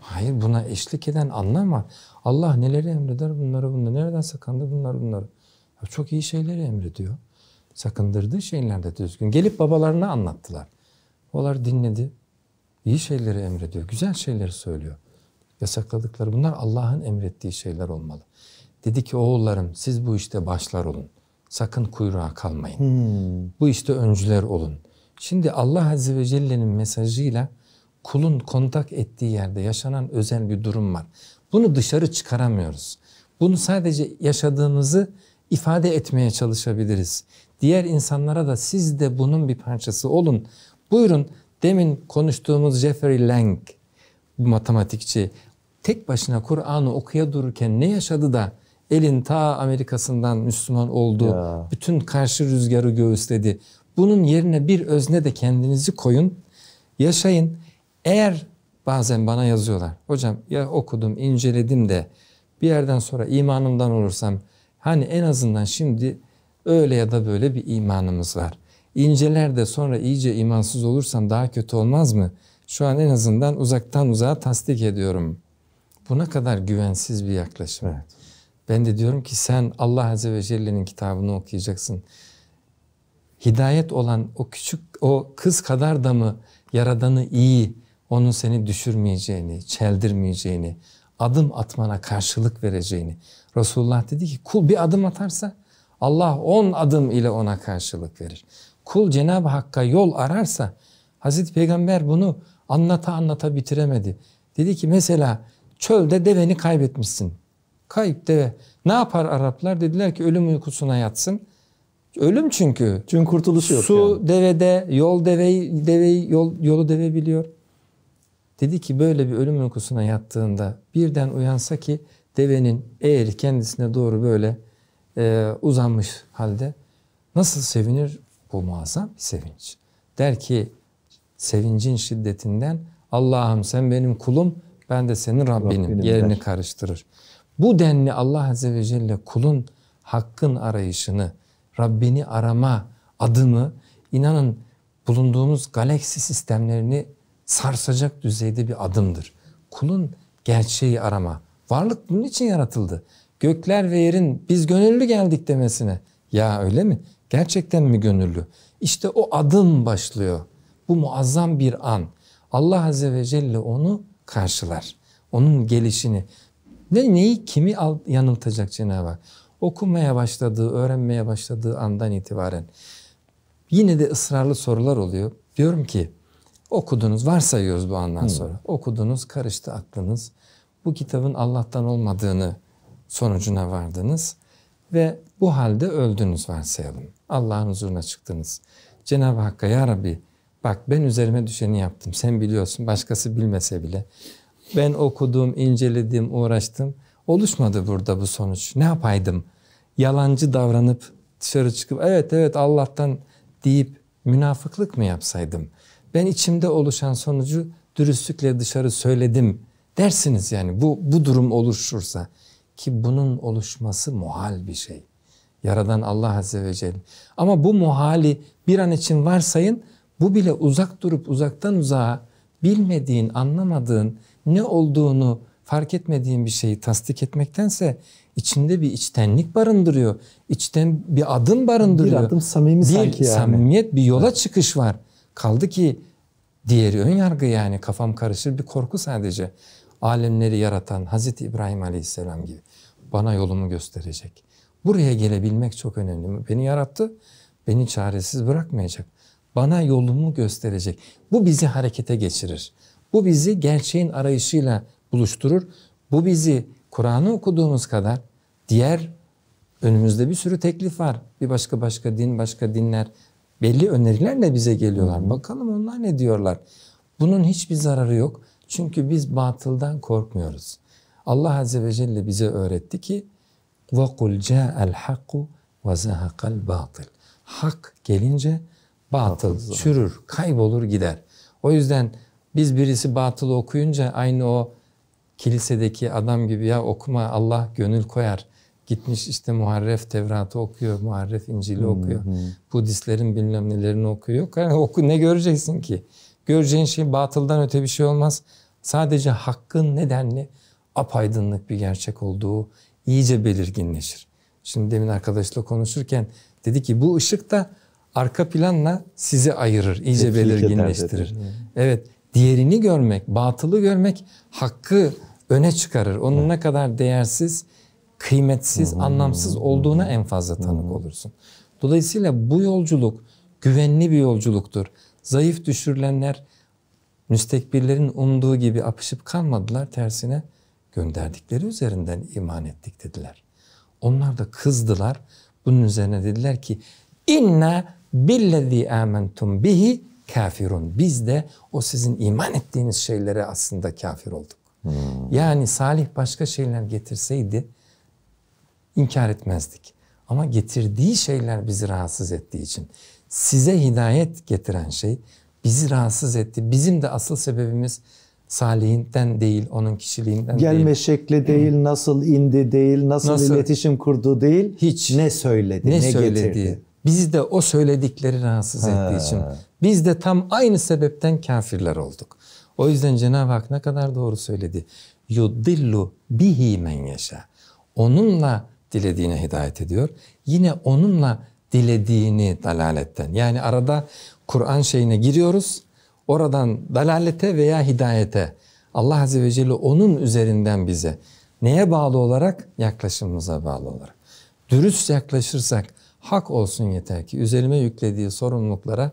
Hayır buna eşlik eden anlama. Allah neleri emreder bunları bunları. Nereden sakandı bunlar bunları. çok iyi şeyleri emrediyor sakındırdığı şeylerde düzgün. Gelip babalarına anlattılar. Onlar dinledi. İyi şeyleri emrediyor. Güzel şeyleri söylüyor. Yasakladıkları bunlar Allah'ın emrettiği şeyler olmalı. Dedi ki oğullarım siz bu işte başlar olun. Sakın kuyruğa kalmayın. Hmm. Bu işte öncüler olun. Şimdi Allah Azze ve Celle'nin mesajıyla kulun kontak ettiği yerde yaşanan özel bir durum var. Bunu dışarı çıkaramıyoruz. Bunu sadece yaşadığımızı ifade etmeye çalışabiliriz diğer insanlara da siz de bunun bir parçası olun. Buyurun demin konuştuğumuz Jeffrey Lang matematikçi tek başına Kur'an'ı okuya dururken ne yaşadı da elin ta Amerika'sından Müslüman oldu. Ya. Bütün karşı rüzgarı göğüsledi. Bunun yerine bir özne de kendinizi koyun. Yaşayın. Eğer bazen bana yazıyorlar. Hocam ya okudum, inceledim de bir yerden sonra imanımdan olursam hani en azından şimdi Öyle ya da böyle bir imanımız var. İnceler de sonra iyice imansız olursan daha kötü olmaz mı? Şu an en azından uzaktan uzağa tasdik ediyorum. Buna kadar güvensiz bir yaklaşım. Evet. Ben de diyorum ki sen Allah Azze ve Celle'nin kitabını okuyacaksın. Hidayet olan o küçük o kız kadar da mı yaradanı iyi, onun seni düşürmeyeceğini, çeldirmeyeceğini, adım atmana karşılık vereceğini. Resulullah dedi ki kul bir adım atarsa Allah on adım ile ona karşılık verir. Kul Cenab-ı Hakk'a yol ararsa Hazreti Peygamber bunu anlata anlata bitiremedi. Dedi ki mesela çölde deveni kaybetmişsin. Kayıp deve. Ne yapar Araplar? Dediler ki ölüm uykusuna yatsın. Ölüm çünkü. Çünkü kurtuluşu yok. Su yani. devede, yol deveyi, deveyi yol, yolu deve biliyor. Dedi ki böyle bir ölüm uykusuna yattığında birden uyansa ki devenin eğri kendisine doğru böyle e, uzanmış halde nasıl sevinir? Bu muazzam bir sevinç. Der ki sevincin şiddetinden Allah'ım sen benim kulum ben de senin Rabbinim, Rabbinim yerini der. karıştırır. Bu denli Allah Azze ve Celle kulun hakkın arayışını, Rabbini arama adımı inanın bulunduğumuz galaksi sistemlerini sarsacak düzeyde bir adımdır. Kulun gerçeği arama. Varlık bunun için yaratıldı gökler ve yerin biz gönüllü geldik demesine. Ya öyle mi? Gerçekten mi gönüllü? İşte o adım başlıyor. Bu muazzam bir an. Allah Azze ve Celle onu karşılar. Onun gelişini. Ne neyi kimi al, yanıltacak Cenab-ı Hak? Okumaya başladığı, öğrenmeye başladığı andan itibaren. Yine de ısrarlı sorular oluyor. Diyorum ki okudunuz, varsayıyoruz bu andan hmm. sonra. Hmm. Okudunuz, karıştı aklınız. Bu kitabın Allah'tan olmadığını sonucuna vardınız ve bu halde öldünüz varsayalım. Allah'ın huzuruna çıktınız. Cenab-ı Hakk'a ya Rabbi bak ben üzerime düşeni yaptım. Sen biliyorsun başkası bilmese bile. Ben okudum, inceledim, uğraştım. Oluşmadı burada bu sonuç. Ne yapaydım? Yalancı davranıp dışarı çıkıp evet evet Allah'tan deyip münafıklık mı yapsaydım? Ben içimde oluşan sonucu dürüstlükle dışarı söyledim dersiniz yani bu, bu durum oluşursa. Ki bunun oluşması muhal bir şey. Yaradan Allah Azze ve Celle. Ama bu muhali bir an için varsayın, bu bile uzak durup uzaktan uzağa bilmediğin, anlamadığın, ne olduğunu fark etmediğin bir şeyi tasdik etmektense içinde bir içtenlik barındırıyor. İçten bir adım barındırıyor. Bir adım samimi bir sanki yani. samimiyet, bir yola evet. çıkış var. Kaldı ki diğeri ön yargı yani kafam karışır bir korku sadece alemleri yaratan Hazreti İbrahim Aleyhisselam gibi bana yolumu gösterecek. Buraya gelebilmek çok önemli. Beni yarattı, beni çaresiz bırakmayacak. Bana yolumu gösterecek. Bu bizi harekete geçirir. Bu bizi gerçeğin arayışıyla buluşturur. Bu bizi Kur'an'ı okuduğumuz kadar diğer önümüzde bir sürü teklif var. Bir başka başka din, başka dinler belli önerilerle bize geliyorlar. Bakalım onlar ne diyorlar. Bunun hiçbir zararı yok. Çünkü biz batıldan korkmuyoruz. Allah Azze ve Celle bize öğretti ki وَقُلْ جَاءَ الْحَقُّ وَزَهَقَ الْبَاطِلِ Hak gelince batıl Batıldı. çürür, kaybolur gider. O yüzden biz birisi batıl okuyunca aynı o kilisedeki adam gibi ya okuma Allah gönül koyar. Gitmiş işte muharref Tevrat'ı okuyor, muharref İncil'i okuyor. Budistlerin bilmem nelerini okuyor. Yani (laughs) oku ne göreceksin ki? Göreceğin şey batıldan öte bir şey olmaz. Sadece hakkın nedenli apaydınlık bir gerçek olduğu iyice belirginleşir. Şimdi demin arkadaşla konuşurken dedi ki bu ışık da arka planla sizi ayırır, iyice Teflik belirginleştirir. evet, diğerini görmek, batılı görmek hakkı öne çıkarır. Onun evet. ne kadar değersiz, kıymetsiz, hmm. anlamsız olduğuna en fazla tanık hmm. olursun. Dolayısıyla bu yolculuk güvenli bir yolculuktur. Zayıf düşürülenler müstekbirlerin umduğu gibi apışıp kalmadılar. Tersine gönderdikleri üzerinden iman ettik dediler. Onlar da kızdılar. Bunun üzerine dediler ki inna billezî âmentum bihi kafirun. Biz de o sizin iman ettiğiniz şeylere aslında kafir olduk. Hmm. Yani Salih başka şeyler getirseydi inkar etmezdik. Ama getirdiği şeyler bizi rahatsız ettiği için size hidayet getiren şey bizi rahatsız etti. Bizim de asıl sebebimiz Salih'inden değil, onun kişiliğinden Gelme değil. Gelme şekli değil, hmm. nasıl indi değil, nasıl, nasıl iletişim kurdu değil. Hiç. Ne söyledi, ne, ne söyledi. getirdi. Bizi de o söyledikleri rahatsız ha. ettiği için. Biz de tam aynı sebepten kafirler olduk. O yüzden Cenab-ı Hak ne kadar doğru söyledi. Yudillu bihi men yaşa. Onunla dilediğine hidayet ediyor. Yine onunla dilediğini dalaletten. Yani arada Kur'an şeyine giriyoruz. Oradan dalalete veya hidayete Allah Azze ve Celle onun üzerinden bize neye bağlı olarak? Yaklaşımımıza bağlı olarak. Dürüst yaklaşırsak hak olsun yeter ki üzerime yüklediği sorumluluklara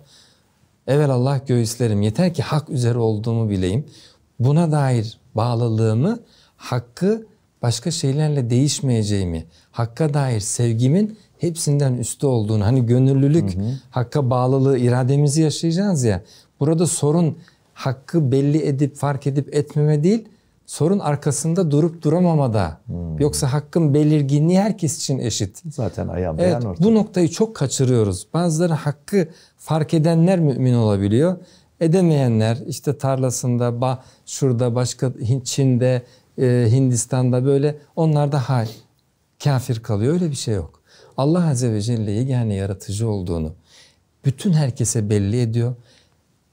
evvel Allah göğüslerim yeter ki hak üzere olduğumu bileyim. Buna dair bağlılığımı, hakkı başka şeylerle değişmeyeceğimi, hakka dair sevgimin hepsinden üstü olduğunu hani gönüllülük, hı hı. hakka bağlılığı, irademizi yaşayacağız ya. Burada sorun hakkı belli edip fark edip etmeme değil, sorun arkasında durup duramamada. Hmm. Yoksa hakkın belirginliği herkes için eşit. Zaten ayağım evet, ortada. Bu noktayı çok kaçırıyoruz. Bazıları hakkı fark edenler mümin olabiliyor. Edemeyenler işte tarlasında, bah, şurada, başka Çin'de, e, Hindistan'da böyle onlar da hay kafir kalıyor. Öyle bir şey yok. Allah Azze ve Celle'yi yani yaratıcı olduğunu bütün herkese belli ediyor.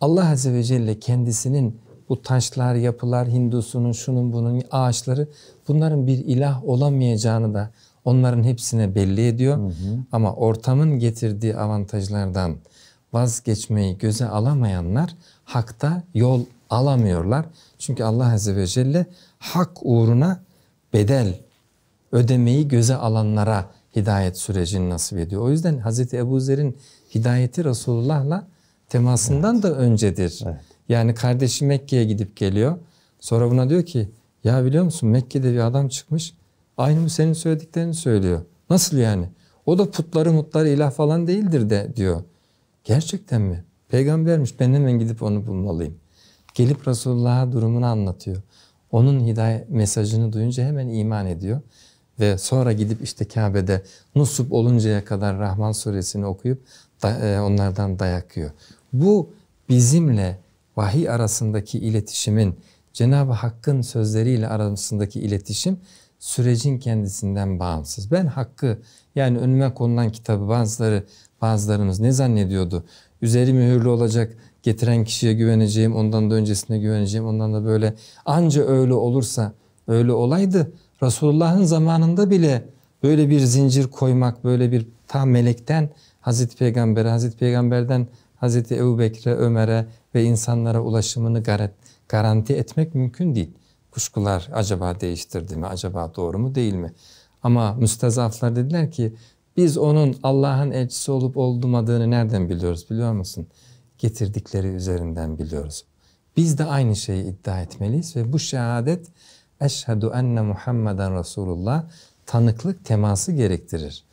Allah Azze ve Celle kendisinin bu taşlar, yapılar, Hindusunun, şunun bunun ağaçları bunların bir ilah olamayacağını da onların hepsine belli ediyor. Hı hı. Ama ortamın getirdiği avantajlardan vazgeçmeyi göze alamayanlar hakta yol alamıyorlar. Çünkü Allah Azze ve Celle hak uğruna bedel ödemeyi göze alanlara hidayet sürecini nasip ediyor. O yüzden Hazreti Ebu Zer'in hidayeti Resulullah'la temasından evet. da öncedir. Evet. Yani kardeşi Mekke'ye gidip geliyor. Sonra buna diyor ki ya biliyor musun Mekke'de bir adam çıkmış aynı bu senin söylediklerini söylüyor. Nasıl yani? O da putları mutları ilah falan değildir de diyor. Gerçekten mi? Peygambermiş ben hemen gidip onu bulmalıyım. Gelip Resulullah'a durumunu anlatıyor. Onun hidayet mesajını duyunca hemen iman ediyor ve sonra gidip işte Kabe'de nusup oluncaya kadar Rahman suresini okuyup da, e, onlardan dayak yiyor. Bu bizimle vahiy arasındaki iletişimin, Cenab-ı Hakk'ın sözleriyle arasındaki iletişim sürecin kendisinden bağımsız. Ben hakkı yani önüme konulan kitabı bazıları bazılarımız ne zannediyordu? Üzeri mühürlü olacak, getiren kişiye güveneceğim, ondan da öncesine güveneceğim, ondan da böyle anca öyle olursa öyle olaydı Resulullah'ın zamanında bile böyle bir zincir koymak, böyle bir ta melekten Hazreti Peygamber'e, Hazreti Peygamber'den Hazreti Ebu Bekir'e, Ömer'e ve insanlara ulaşımını garanti etmek mümkün değil. Kuşkular acaba değiştirdi mi, acaba doğru mu değil mi? Ama müstezaflar dediler ki biz onun Allah'ın elçisi olup olmadığını nereden biliyoruz biliyor musun? Getirdikleri üzerinden biliyoruz. Biz de aynı şeyi iddia etmeliyiz ve bu şehadet Eşhedü enne Muhammeden Resulullah tanıklık teması gerektirir.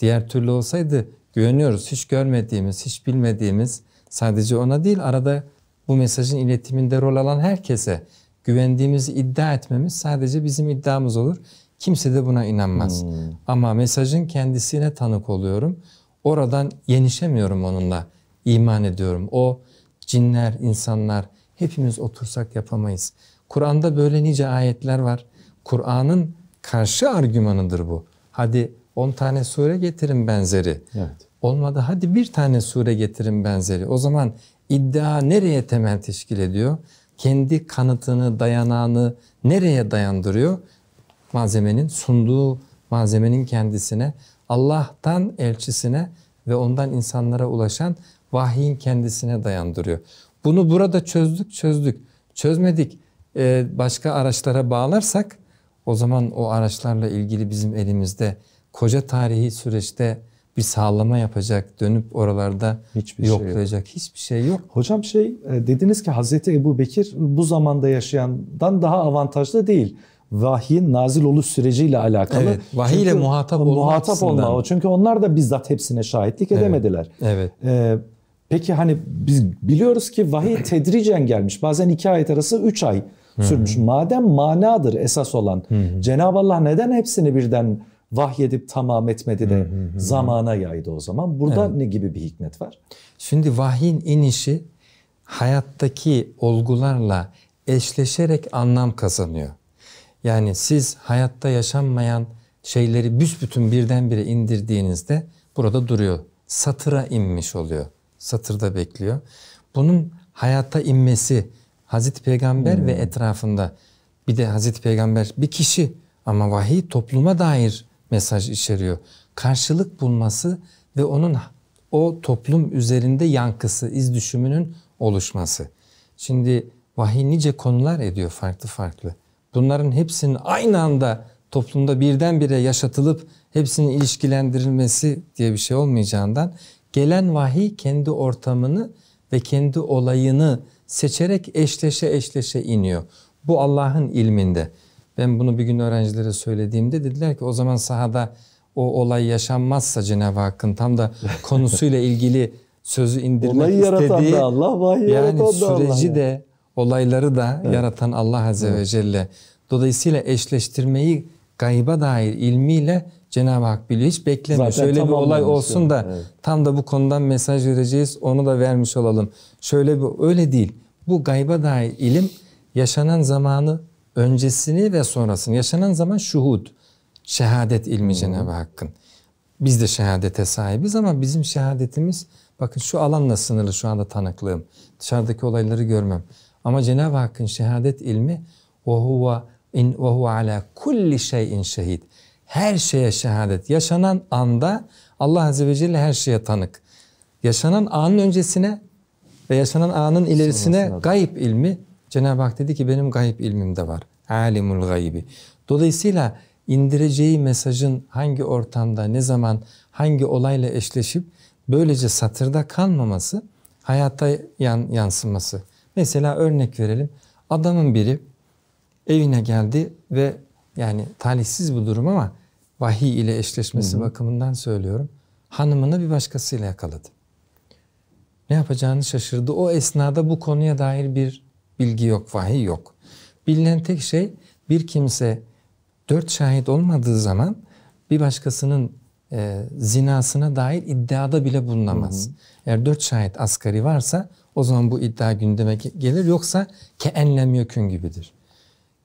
Diğer türlü olsaydı güveniyoruz. Hiç görmediğimiz, hiç bilmediğimiz sadece ona değil arada bu mesajın iletiminde rol alan herkese güvendiğimizi iddia etmemiz sadece bizim iddiamız olur. Kimse de buna inanmaz. Hmm. Ama mesajın kendisine tanık oluyorum. Oradan yenişemiyorum onunla. İman ediyorum. O cinler, insanlar hepimiz otursak yapamayız. Kur'an'da böyle nice ayetler var. Kur'an'ın karşı argümanıdır bu. Hadi 10 tane sure getirin benzeri. Evet. Olmadı hadi bir tane sure getirin benzeri. O zaman iddia nereye temel teşkil ediyor? Kendi kanıtını, dayanağını nereye dayandırıyor? Malzemenin sunduğu malzemenin kendisine, Allah'tan elçisine ve ondan insanlara ulaşan vahyin kendisine dayandırıyor. Bunu burada çözdük çözdük. Çözmedik. Ee, başka araçlara bağlarsak o zaman o araçlarla ilgili bizim elimizde koca tarihi süreçte bir sağlama yapacak, dönüp oralarda hiçbir yoklayacak şey yok. hiçbir şey yok. Hocam şey e, dediniz ki Hazreti Ebu Bekir bu zamanda yaşayandan daha avantajlı değil. vahiyin nazil oluş süreciyle alakalı. Evet, vahiy ile muhatap olma. Muhatap olma. O. Çünkü onlar da bizzat hepsine şahitlik evet, edemediler. Evet. Ee, peki hani biz biliyoruz ki vahiy tedricen gelmiş. Bazen iki ayet arası üç ay sürmüş. Hı Madem manadır esas olan. Cenab-ı Allah neden hepsini birden vahyedip tamam etmedi de hı zamana yaydı o zaman? Burada evet. ne gibi bir hikmet var? Şimdi vahyin inişi hayattaki olgularla eşleşerek anlam kazanıyor. Yani siz hayatta yaşanmayan şeyleri büsbütün birdenbire indirdiğinizde burada duruyor. Satıra inmiş oluyor. Satırda bekliyor. Bunun hayata inmesi, Hazreti Peygamber hmm. ve etrafında bir de Hazreti Peygamber bir kişi ama vahiy topluma dair mesaj içeriyor. Karşılık bulması ve onun o toplum üzerinde yankısı, iz düşümünün oluşması. Şimdi vahiy nice konular ediyor farklı farklı. Bunların hepsinin aynı anda toplumda birdenbire yaşatılıp hepsinin ilişkilendirilmesi diye bir şey olmayacağından gelen vahiy kendi ortamını ve kendi olayını seçerek eşleşe eşleşe iniyor. Bu Allah'ın ilminde. Ben bunu bir gün öğrencilere söylediğimde dediler ki o zaman sahada o olay yaşanmazsa Cenab-ı Hakk'ın tam da konusuyla (laughs) ilgili sözü indirmek Olayı istediği da Allah, vahiy yani süreci Allah. de olayları da evet. yaratan Allah Azze evet. ve Celle. Dolayısıyla eşleştirmeyi gayba dair ilmiyle Cenab-ı Hak biliyor. Hiç beklemiyor. Zaten Şöyle bir olay olsun da evet. tam da bu konudan mesaj vereceğiz. Onu da vermiş olalım. Şöyle bir öyle değil bu gayba dair ilim yaşanan zamanı öncesini ve sonrasını. Yaşanan zaman şuhud, şehadet ilmi Cenab-ı Hakk'ın. Biz de şehadete sahibiz ama bizim şehadetimiz bakın şu alanla sınırlı şu anda tanıklığım. Dışarıdaki olayları görmem. Ama Cenab-ı Hakk'ın şehadet ilmi ve huve in ve huve ala kulli şeyin şehid. Her şeye şehadet. Yaşanan anda Allah Azze ve Celle her şeye tanık. Yaşanan anın öncesine ve yaşanan anın ilerisine gayb ilmi Cenab-ı Hak dedi ki benim gayb ilmim de var. Alimul gaybi. Dolayısıyla indireceği mesajın hangi ortamda, ne zaman, hangi olayla eşleşip böylece satırda kalmaması, hayatta yan, yansıması. Mesela örnek verelim. Adamın biri evine geldi ve yani talihsiz bu durum ama vahiy ile eşleşmesi hı hı. bakımından söylüyorum. Hanımını bir başkasıyla yakaladı ne yapacağını şaşırdı. O esnada bu konuya dair bir bilgi yok, vahiy yok. Bilinen tek şey bir kimse dört şahit olmadığı zaman bir başkasının e, zinasına dair iddiada bile bulunamaz. Hı hı. Eğer dört şahit asgari varsa o zaman bu iddia gündeme gelir. Yoksa ke enlem yökün gibidir.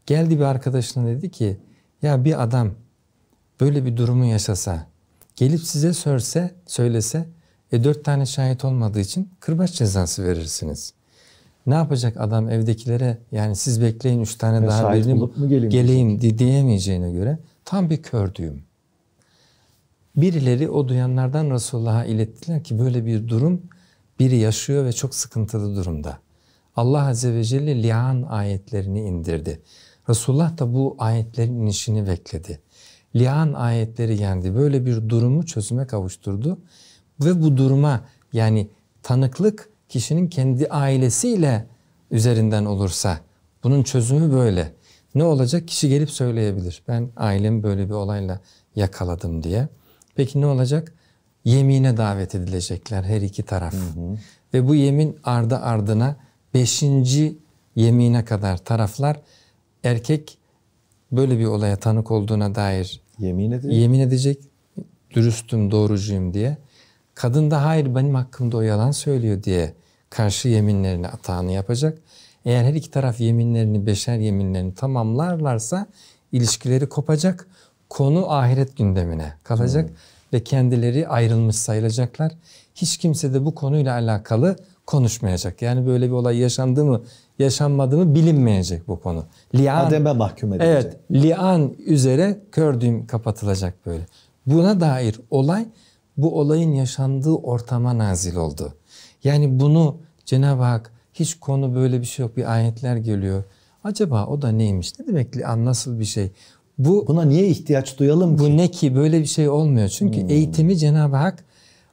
Geldi bir arkadaşına dedi ki ya bir adam böyle bir durumu yaşasa gelip size sörse, söylese e dört tane şahit olmadığı için kırbaç cezası verirsiniz. Ne yapacak adam evdekilere yani siz bekleyin üç tane ya daha birini geleyim, geleyim diye diyemeyeceğine göre tam bir kör düğüm. Birileri o duyanlardan Resulullah'a ilettiler ki böyle bir durum biri yaşıyor ve çok sıkıntılı durumda. Allah Azze ve Celle lian ayetlerini indirdi. Resulullah da bu ayetlerin inişini bekledi. Lian ayetleri yendi. Böyle bir durumu çözüme kavuşturdu ve bu duruma yani tanıklık kişinin kendi ailesiyle üzerinden olursa bunun çözümü böyle. Ne olacak? Kişi gelip söyleyebilir. Ben ailemi böyle bir olayla yakaladım diye. Peki ne olacak? Yemine davet edilecekler her iki taraf. Hı hı. Ve bu yemin ardı ardına beşinci yemine kadar taraflar erkek böyle bir olaya tanık olduğuna dair yemin edecek. Yemin edecek dürüstüm, doğrucuyum diye. Kadın da hayır benim hakkımda o yalan söylüyor diye karşı yeminlerini atağını yapacak. Eğer her iki taraf yeminlerini, beşer yeminlerini tamamlarlarsa ilişkileri kopacak. Konu ahiret gündemine kalacak hmm. ve kendileri ayrılmış sayılacaklar. Hiç kimse de bu konuyla alakalı konuşmayacak. Yani böyle bir olay yaşandı mı, yaşanmadı mı bilinmeyecek bu konu. Lian, Ademe mahkum edilecek. Evet, lian üzere kördüğüm kapatılacak böyle. Buna dair olay bu olayın yaşandığı ortama nazil oldu. Yani bunu Cenab-ı Hak hiç konu böyle bir şey yok bir ayetler geliyor. Acaba o da neymiş? Ne demek Li'an nasıl bir şey? Bu buna niye ihtiyaç duyalım ki? Bu ne ki böyle bir şey olmuyor. Çünkü hmm. eğitimi Cenab-ı Hak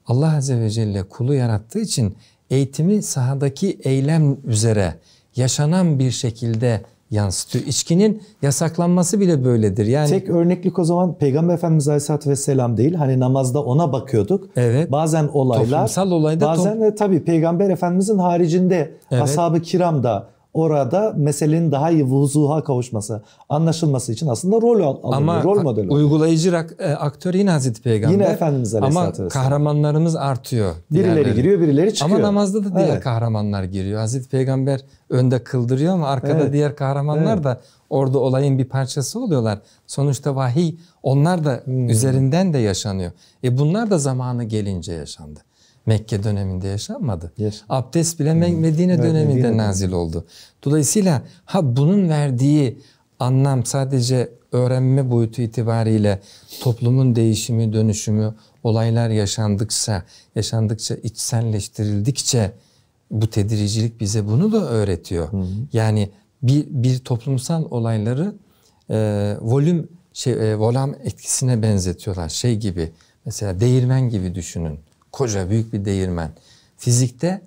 Allah azze ve celle kulu yarattığı için eğitimi sahadaki eylem üzere yaşanan bir şekilde yansıtıyor. İçkinin yasaklanması bile böyledir. Yani tek örneklik o zaman Peygamber Efendimiz Aleyhisselatü Vesselam değil. Hani namazda ona bakıyorduk. Evet. Bazen olaylar. Toplumsal olayda. Bazen de tabii Peygamber Efendimizin haricinde evet. ashab-ı kiram da orada meselenin daha iyi vuzuha kavuşması, anlaşılması için aslında rol alıyor. Ama rol modeli. Ama uygulayıcı e, aktör yine Hazreti Peygamber. Yine Efendimiz Aleyhisselatü Ama kahramanlarımız artıyor. Birileri diğerleri. giriyor, birileri çıkıyor. Ama namazda da diğer evet. kahramanlar giriyor. Hazreti Peygamber önde kıldırıyor ama arkada evet. diğer kahramanlar evet. da orada olayın bir parçası oluyorlar. Sonuçta vahiy onlar da hmm. üzerinden de yaşanıyor. E bunlar da zamanı gelince yaşandı. Mekke döneminde yaşanmadı. Yes. Abdest bile hmm. Medine evet, döneminde Medine nazil oldu. Dolayısıyla ha bunun verdiği anlam sadece öğrenme boyutu itibariyle toplumun değişimi, dönüşümü, olaylar yaşandıkça, yaşandıkça içselleştirildikçe bu tediricilik bize bunu da öğretiyor. Hı Yani bir, bir toplumsal olayları e, volüm şey, e, volam etkisine benzetiyorlar. Şey gibi mesela değirmen gibi düşünün. Koca büyük bir değirmen. Fizikte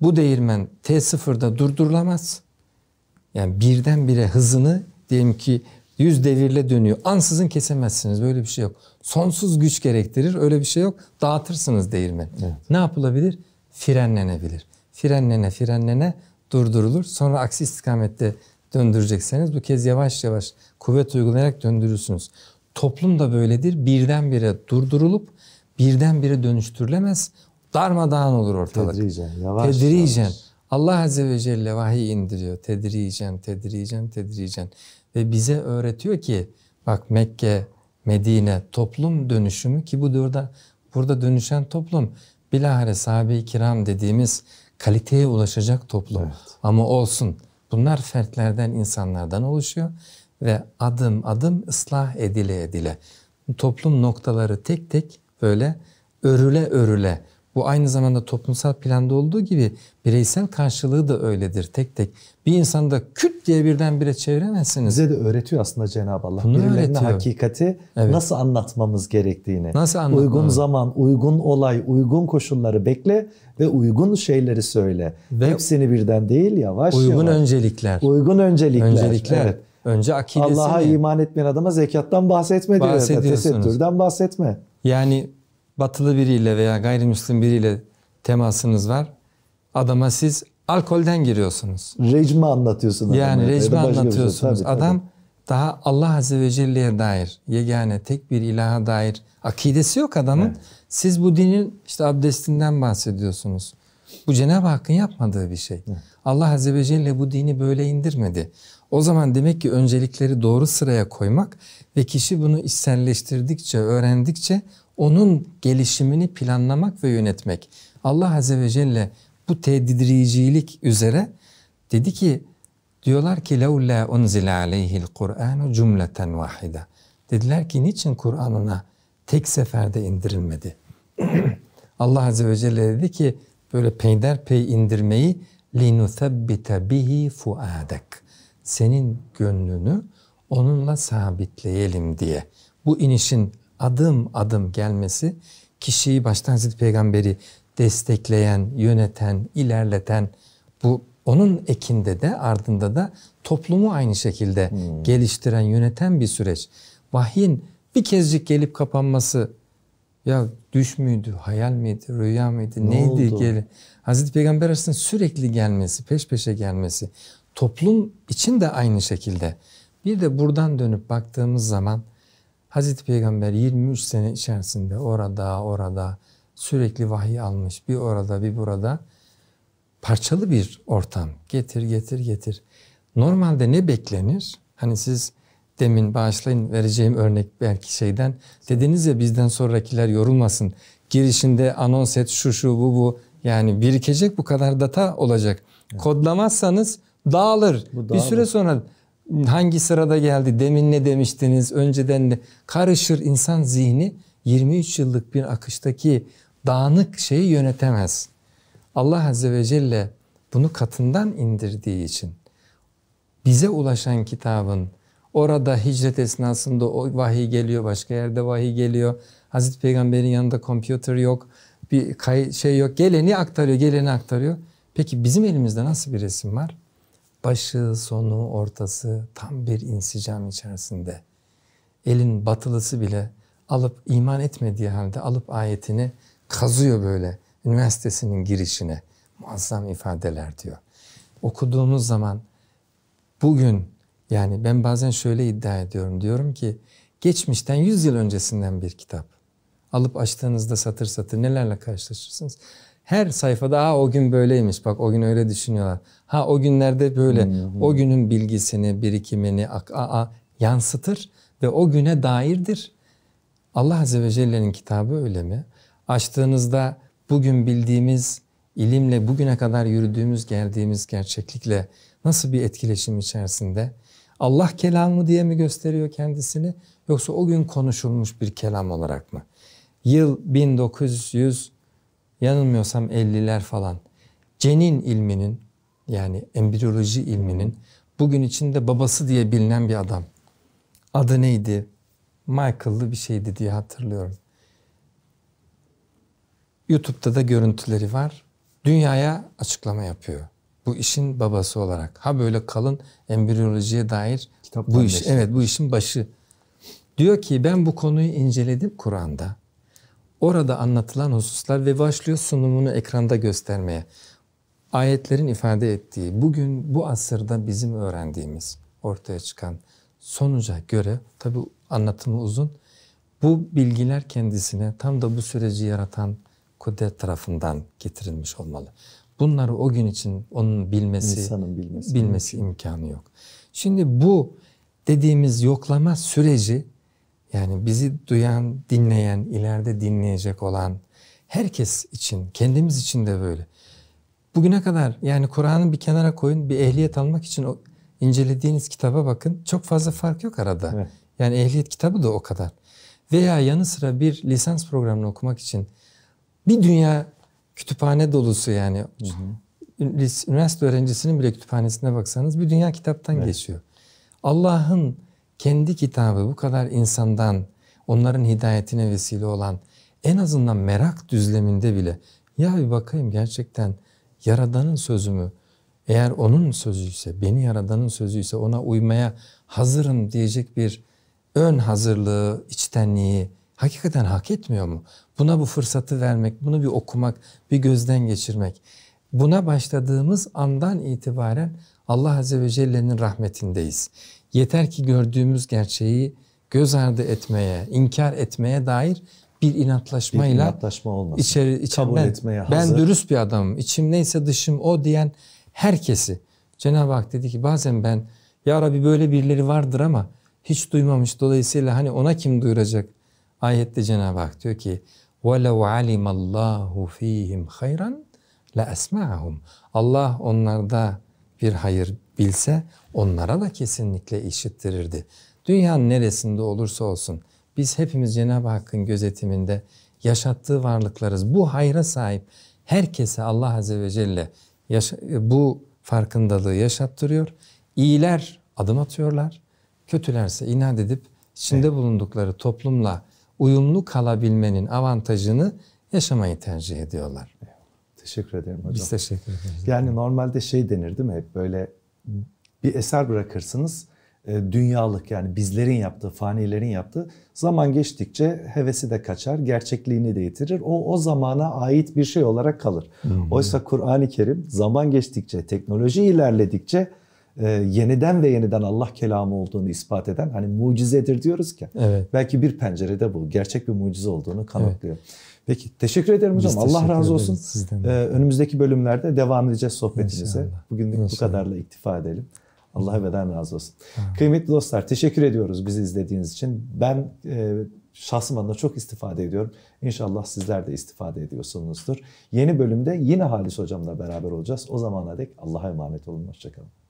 bu değirmen T0'da durdurulamaz. Yani birdenbire hızını diyelim ki 100 devirle dönüyor. Ansızın kesemezsiniz. Böyle bir şey yok. Sonsuz güç gerektirir. Öyle bir şey yok. Dağıtırsınız değirmen. Evet. Ne yapılabilir? Frenlenebilir. Frenlene frenlene durdurulur. Sonra aksi istikamette döndürecekseniz bu kez yavaş yavaş kuvvet uygulayarak döndürürsünüz. Toplum da böyledir. Birdenbire durdurulup birdenbire dönüştürülemez. Darmadağın olur ortalık. Tedricen, yavaş. Tedricen. Yavaş. Allah Azze ve Celle vahiy indiriyor. Tedricen, tedricen, tedricen. Ve bize öğretiyor ki bak Mekke, Medine toplum dönüşümü ki bu burada, burada dönüşen toplum bilahare sahabe-i kiram dediğimiz kaliteye ulaşacak toplum. Evet. Ama olsun bunlar fertlerden, insanlardan oluşuyor ve adım adım ıslah edile edile toplum noktaları tek tek böyle örüle örüle. Bu aynı zamanda toplumsal planda olduğu gibi bireysel karşılığı da öyledir tek tek. Bir insanı da küt diye birdenbire çeviremezsiniz. Bize de öğretiyor aslında Cenab-ı Allah. Bunu öğretiyor. hakikati evet. nasıl anlatmamız gerektiğini. Nasıl anlatmamız? Uygun zaman, uygun olay, uygun koşulları bekle ve uygun şeyleri söyle. Ve Hepsini birden değil yavaş uygun yavaş. öncelikler. Uygun öncelikler. Öncelikler. Evet. Önce akidesini. Allah'a iman etmeyen adama zekattan bahsetme. diyor. Bahsediyorsunuz. Tesettürden bahsetme. Yani batılı biriyle veya gayrimüslim biriyle temasınız var. Adama siz alkolden giriyorsunuz. Rejimi anlatıyorsunuz. Yani rejimi şey. anlatıyorsunuz. Tabii, Adam tabii. daha Allah Azze ve Celle'ye dair, yegane tek bir ilaha dair akidesi yok adamın. Evet. Siz bu dinin işte abdestinden bahsediyorsunuz. Bu Cenab-ı Hakk'ın yapmadığı bir şey. Evet. Allah Azze ve Celle bu dini böyle indirmedi. O zaman demek ki öncelikleri doğru sıraya koymak ve kişi bunu içselleştirdikçe, öğrendikçe onun gelişimini planlamak ve yönetmek. Allah Azze ve Celle bu tedricilik üzere dedi ki diyorlar ki لَوْلَا اُنْزِلَ عَلَيْهِ الْقُرْآنُ cümleten vahida. Dediler ki niçin Kur'an'ına tek seferde indirilmedi? (clears throat) Allah Azze ve Celle dedi ki böyle peyderpey indirmeyi لِنُثَبِّتَ بِهِ فُعَادَكَ senin gönlünü onunla sabitleyelim diye. Bu inişin adım adım gelmesi kişiyi baştan Hazreti Peygamberi destekleyen, yöneten, ilerleten bu onun ekinde de ardında da toplumu aynı şekilde hmm. geliştiren, yöneten bir süreç. Vahyin bir kezcik gelip kapanması ya düş müydü, hayal miydi, rüya mıydı, ne neydi? Oldu? Gel Hazreti Peygamber arasında sürekli gelmesi, peş peşe gelmesi. Toplum için de aynı şekilde. Bir de buradan dönüp baktığımız zaman Hazreti Peygamber 23 sene içerisinde orada orada sürekli vahiy almış. Bir orada bir burada parçalı bir ortam. Getir getir getir. Normalde ne beklenir? Hani siz demin bağışlayın vereceğim örnek belki şeyden dediniz ya bizden sonrakiler yorulmasın. Girişinde anons et şu şu bu bu yani birikecek bu kadar data olacak. Kodlamazsanız Dağılır. Bu dağılır. Bir süre sonra hangi sırada geldi, demin ne demiştiniz, önceden ne karışır insan zihni 23 yıllık bir akıştaki dağınık şeyi yönetemez. Allah Azze ve Celle bunu katından indirdiği için bize ulaşan kitabın orada hicret esnasında o vahiy geliyor, başka yerde vahiy geliyor. Hazreti Peygamber'in yanında kompüter yok, bir şey yok. Geleni aktarıyor, geleni aktarıyor. Peki bizim elimizde nasıl bir resim var? Başı, sonu, ortası tam bir insicam içerisinde. Elin batılısı bile alıp iman etmediği halde alıp ayetini kazıyor böyle üniversitesinin girişine. Muazzam ifadeler diyor. Okuduğumuz zaman bugün yani ben bazen şöyle iddia ediyorum diyorum ki geçmişten 100 yıl öncesinden bir kitap. Alıp açtığınızda satır satır nelerle karşılaşırsınız? Her sayfada ha o gün böyleymiş bak o gün öyle düşünüyorlar. Ha o günlerde böyle hmm. o günün bilgisini, birikimini a, a, a, yansıtır ve o güne dairdir. Allah Azze ve Celle'nin kitabı öyle mi? Açtığınızda bugün bildiğimiz ilimle bugüne kadar yürüdüğümüz geldiğimiz gerçeklikle nasıl bir etkileşim içerisinde? Allah kelamı diye mi gösteriyor kendisini yoksa o gün konuşulmuş bir kelam olarak mı? Yıl 1900 yanılmıyorsam 50'ler falan cenin ilminin yani embriyoloji ilminin bugün içinde babası diye bilinen bir adam. Adı neydi? Michael'lı bir şeydi diye hatırlıyorum. YouTube'da da görüntüleri var. Dünyaya açıklama yapıyor. Bu işin babası olarak. Ha böyle kalın embriyolojiye dair Kitap bu iş, evet bu işin başı. Diyor ki ben bu konuyu inceledim Kur'an'da orada anlatılan hususlar ve başlıyor sunumunu ekranda göstermeye. Ayetlerin ifade ettiği, bugün bu asırda bizim öğrendiğimiz ortaya çıkan sonuca göre, tabi anlatımı uzun, bu bilgiler kendisine tam da bu süreci yaratan kudret tarafından getirilmiş olmalı. Bunları o gün için onun bilmesi, İnsanın bilmesi, bilmesi imkanı yok. Şimdi bu dediğimiz yoklama süreci yani bizi duyan, dinleyen, ileride dinleyecek olan herkes için, kendimiz için de böyle. Bugüne kadar yani Kur'an'ı bir kenara koyun, bir ehliyet almak için o incelediğiniz kitaba bakın. Çok fazla fark yok arada. Evet. Yani ehliyet kitabı da o kadar. Veya yanı sıra bir lisans programını okumak için bir dünya kütüphane dolusu yani. Hı hı. Üniversite öğrencisinin bile kütüphanesine baksanız bir dünya kitaptan evet. geçiyor. Allah'ın kendi kitabı bu kadar insandan onların hidayetine vesile olan en azından merak düzleminde bile ya bir bakayım gerçekten Yaradan'ın sözü mü? Eğer onun sözüyse, beni Yaradan'ın sözüyse ona uymaya hazırım diyecek bir ön hazırlığı, içtenliği hakikaten hak etmiyor mu? Buna bu fırsatı vermek, bunu bir okumak, bir gözden geçirmek. Buna başladığımız andan itibaren Allah Azze ve Celle'nin rahmetindeyiz. Yeter ki gördüğümüz gerçeği göz ardı etmeye, inkar etmeye dair bir inatlaşmayla bir inatlaşma olmasın. içeri içeri kabul ben, etmeye hazır. Ben dürüst bir adamım. İçim neyse dışım o diyen herkesi Cenab-ı Hak dedi ki bazen ben ya Rabbi böyle birileri vardır ama hiç duymamış dolayısıyla hani ona kim duyuracak? Ayette Cenab-ı Hak diyor ki وَلَوْ عَلِمَ اللّٰهُ ف۪يهِمْ خَيْرًا لَاَسْمَعَهُمْ Allah onlarda bir hayır bilse onlara da kesinlikle işittirirdi. Dünyanın neresinde olursa olsun biz hepimiz Cenab-ı Hakk'ın gözetiminde yaşattığı varlıklarız. Bu hayra sahip herkese Allah Azze ve Celle bu farkındalığı yaşattırıyor. İyiler adım atıyorlar, kötülerse inat edip içinde evet. bulundukları toplumla uyumlu kalabilmenin avantajını yaşamayı tercih ediyorlar. Teşekkür ederim hocam. Biz teşekkür ederiz. Yani normalde şey denir değil mi hep böyle bir eser bırakırsınız. E, dünyalık yani bizlerin yaptığı, fanilerin yaptığı zaman geçtikçe hevesi de kaçar, gerçekliğini de yitirir. O o zamana ait bir şey olarak kalır. Hmm. Oysa Kur'an-ı Kerim zaman geçtikçe, teknoloji ilerledikçe e, yeniden ve yeniden Allah kelamı olduğunu ispat eden hani mucizedir diyoruz ki. Evet. Belki bir pencerede bu gerçek bir mucize olduğunu kanıtlıyor. Evet. Peki teşekkür ederim hocam. Allah razı olsun. Ee, önümüzdeki bölümlerde devam edeceğiz sohbetimize. İnşallah. Bugünlük bu kadarla iktifa edelim. Allah ebeden razı olsun. Ha. Kıymetli dostlar teşekkür ediyoruz bizi izlediğiniz için. Ben e, şahsım adına çok istifade ediyorum. İnşallah sizler de istifade ediyorsunuzdur. Yeni bölümde yine Halis Hocam'la beraber olacağız. O zamana dek Allah'a emanet olun. Hoşçakalın.